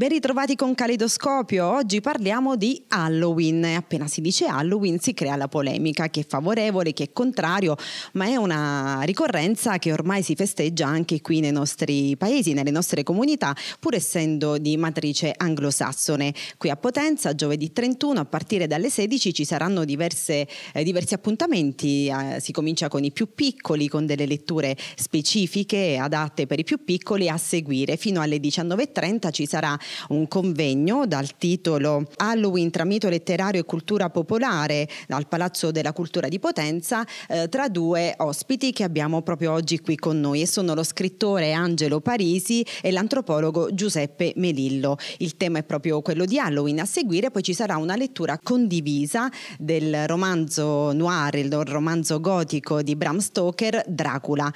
Ben ritrovati con Calidoscopio. Oggi parliamo di Halloween. Appena si dice Halloween si crea la polemica, che è favorevole, che è contrario, ma è una ricorrenza che ormai si festeggia anche qui nei nostri paesi, nelle nostre comunità, pur essendo di matrice anglosassone. Qui a Potenza, giovedì 31, a partire dalle 16 ci saranno diverse, eh, diversi appuntamenti. Eh, si comincia con i più piccoli, con delle letture specifiche adatte per i più piccoli a seguire. Fino alle 19.30 ci sarà un convegno dal titolo Halloween tra mito letterario e cultura popolare al Palazzo della Cultura di Potenza eh, tra due ospiti che abbiamo proprio oggi qui con noi e sono lo scrittore Angelo Parisi e l'antropologo Giuseppe Melillo. Il tema è proprio quello di Halloween. A seguire poi ci sarà una lettura condivisa del romanzo noir, il romanzo gotico di Bram Stoker, Dracula.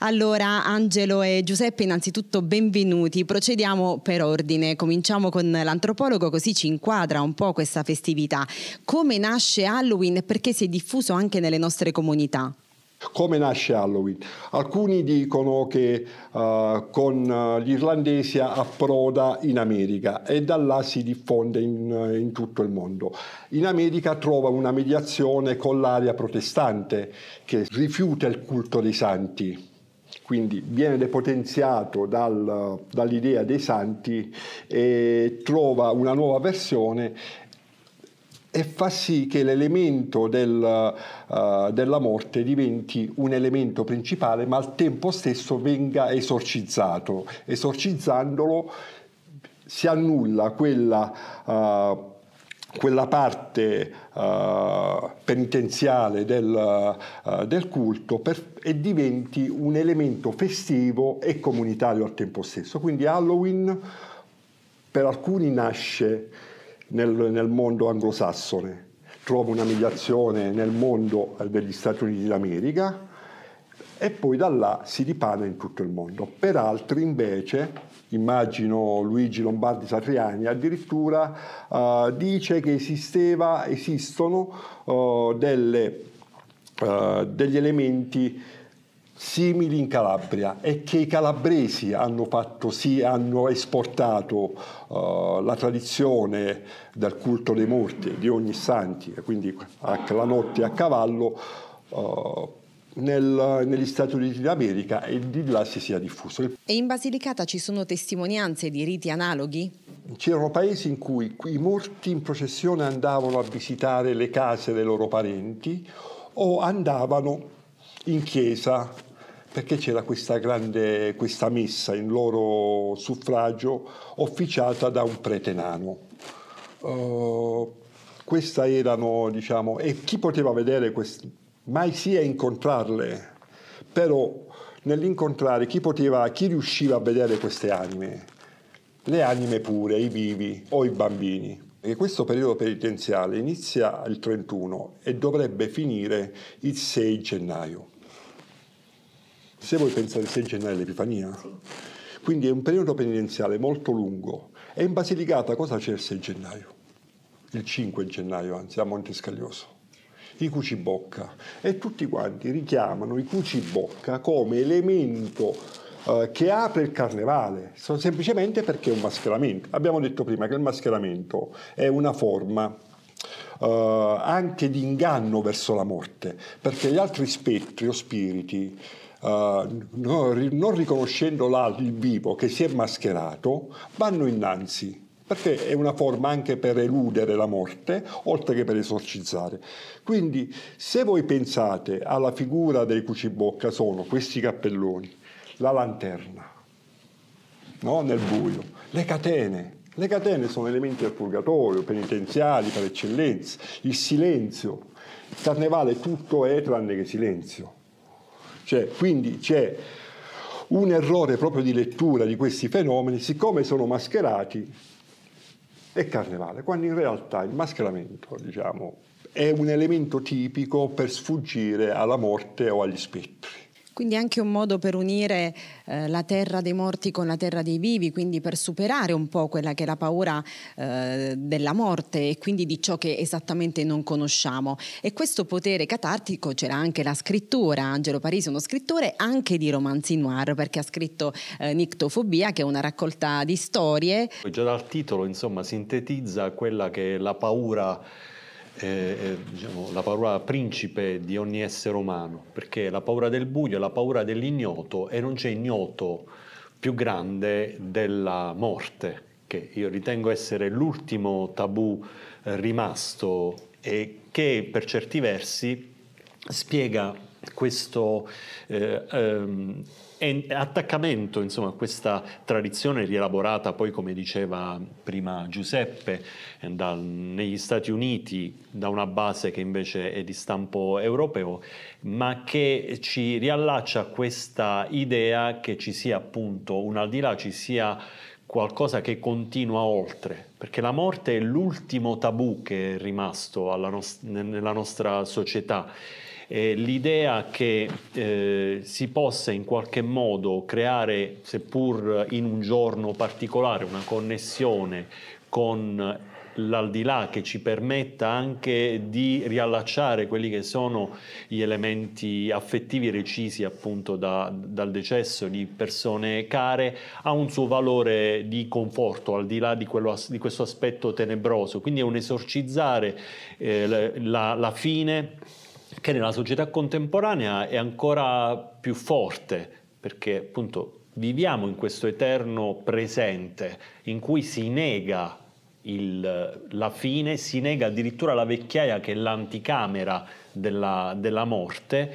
Allora Angelo e Giuseppe innanzitutto benvenuti, procediamo per ordine cominciamo con l'antropologo, così ci inquadra un po' questa festività. Come nasce Halloween e perché si è diffuso anche nelle nostre comunità? Come nasce Halloween? Alcuni dicono che uh, con eh, gli irlandesi approda in America e da là si diffonde in, eh, in, tutto il mondo. In America trova una mediazione con l'area protestante che rifiuta il culto dei santi quindi viene depotenziato dal, dall'idea dei santi e trova una nuova versione e fa sì che l'elemento del, uh, della morte diventi un elemento principale ma al tempo stesso venga esorcizzato. Esorcizzandolo si annulla quella... Uh, quella parte uh, penitenziale del, uh, del culto per, e diventi un elemento festivo e comunitario al tempo stesso. Quindi Halloween per alcuni nasce nel, nel mondo anglosassone, trova una mediazione nel mondo eh, degli Stati Uniti d'America, e poi da là si dipana in tutto il mondo. Peraltro invece, immagino Luigi Lombardi Satriani, addirittura uh, dice che esisteva, esistono uh, delle, uh, degli elementi simili in Calabria e che i calabresi hanno, fatto, sì, hanno esportato uh, la tradizione del culto dei morti, di ogni santi, quindi la notte a cavallo uh, nel, negli Stati Uniti d'America e di là si sia diffuso. E in Basilicata ci sono testimonianze di riti analoghi? C'erano paesi in cui i morti in processione andavano a visitare le case dei loro parenti o andavano in chiesa perché c'era questa grande questa messa in loro suffragio officiata da un prete nano. Uh, questa erano, diciamo, e chi poteva vedere questo? mai sia incontrarle, però nell'incontrare chi poteva, chi riusciva a vedere queste anime, le anime pure, i vivi o i bambini. E questo periodo penitenziale inizia il 31 e dovrebbe finire il 6 gennaio. Se voi pensate il 6 gennaio all'Epifania, sì. quindi è un periodo penitenziale molto lungo. E in Basilicata cosa c'è il 6 gennaio? Il 5 gennaio, anzi, a Montescaglioso i cucibocca e tutti quanti richiamano i cucibocca come elemento eh, che apre il carnevale, semplicemente perché è un mascheramento. Abbiamo detto prima che il mascheramento è una forma eh, anche di inganno verso la morte, perché gli altri spettri o spiriti Uh, non riconoscendo il vivo che si è mascherato, vanno innanzi perché è una forma anche per eludere la morte, oltre che per esorcizzare. Quindi se voi pensate alla figura dei cucibocca sono questi cappelloni, la lanterna, no? nel buio, le catene, le catene sono elementi del purgatorio, penitenziali per eccellenza, il silenzio. Il carnevale tutto è tranne che silenzio. Cioè, quindi c'è un errore proprio di lettura di questi fenomeni, siccome sono mascherati, e carnevale, quando in realtà il mascheramento, diciamo, è un elemento tipico per sfuggire alla morte o agli spettri. Quindi anche un modo per unire eh, la terra dei morti con la terra dei vivi, quindi per superare un po' quella che è la paura eh, della morte e quindi di ciò che esattamente non conosciamo. E questo potere catartico c'era anche la scrittura. Angelo Parisi è uno scrittore anche di romanzi noir perché ha scritto eh, Nictofobia, che è una raccolta di storie. Già dal titolo, insomma, sintetizza quella che è la paura eh, diciamo, la paura principe di ogni essere umano, perché la paura del buio è la paura dell'ignoto e non c'è ignoto più grande della morte, che io ritengo essere l'ultimo tabù eh, rimasto e che per certi versi spiega questo eh, ehm, attaccamento insomma, a questa tradizione rielaborata poi, come diceva prima Giuseppe, eh, dal, negli Stati Uniti da una base che invece è di stampo europeo, ma che ci riallaccia a questa idea che ci sia appunto un al di là, ci sia qualcosa che continua oltre, perché la morte è l'ultimo tabù che è rimasto nos- nella nostra società eh, l'idea che eh, si possa in qualche modo creare, seppur in un giorno particolare, una connessione con l'aldilà che ci permetta anche di riallacciare quelli che sono gli elementi affettivi recisi appunto da, dal decesso di persone care ha un suo valore di conforto al di là di, quello, di questo aspetto tenebroso quindi è un esorcizzare eh, la, la fine che nella società contemporanea è ancora più forte, perché appunto viviamo in questo eterno presente in cui si nega il, la fine, si nega addirittura la vecchiaia che è l'anticamera della, della morte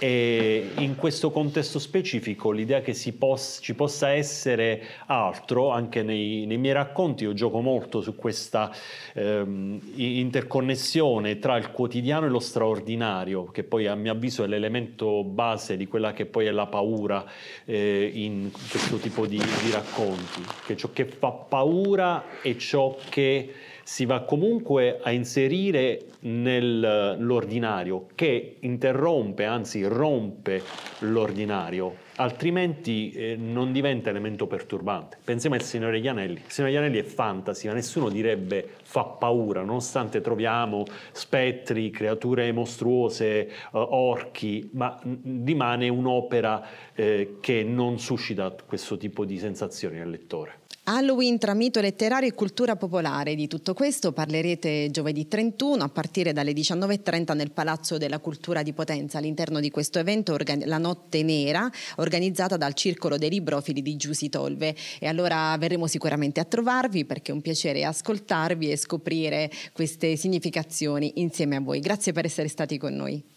e in questo contesto specifico l'idea che poss- ci possa essere altro, anche nei, nei, miei racconti io gioco molto su questa ehm, interconnessione tra il quotidiano e lo straordinario, che poi a mio avviso è l'elemento base di quella che poi è la paura eh, in questo tipo di, di racconti, che ciò che fa paura è ciò che si va comunque a inserire nell'ordinario straordinario che interrompe, anzi rompe l'ordinario altrimenti eh, non diventa elemento perturbante. Pensiamo al Signore Gianelli. Il Signore Gianelli è fantasy, ma nessuno direbbe fa paura, nonostante troviamo spettri, creature mostruose, eh, orchi, ma mm, rimane un'opera eh, che non suscita questo tipo di sensazioni al lettore. Halloween tra mito letterario e cultura popolare. Di tutto questo parlerete giovedì 31 a partire dalle 19.30 nel Palazzo della Cultura di Potenza. All'interno di questo evento, la Notte Nera, organizzata dal Circolo dei Librofili di Giusi Tolve. E allora verremo sicuramente a trovarvi perché è un piacere ascoltarvi e scoprire queste significazioni insieme a voi. Grazie per essere stati con noi.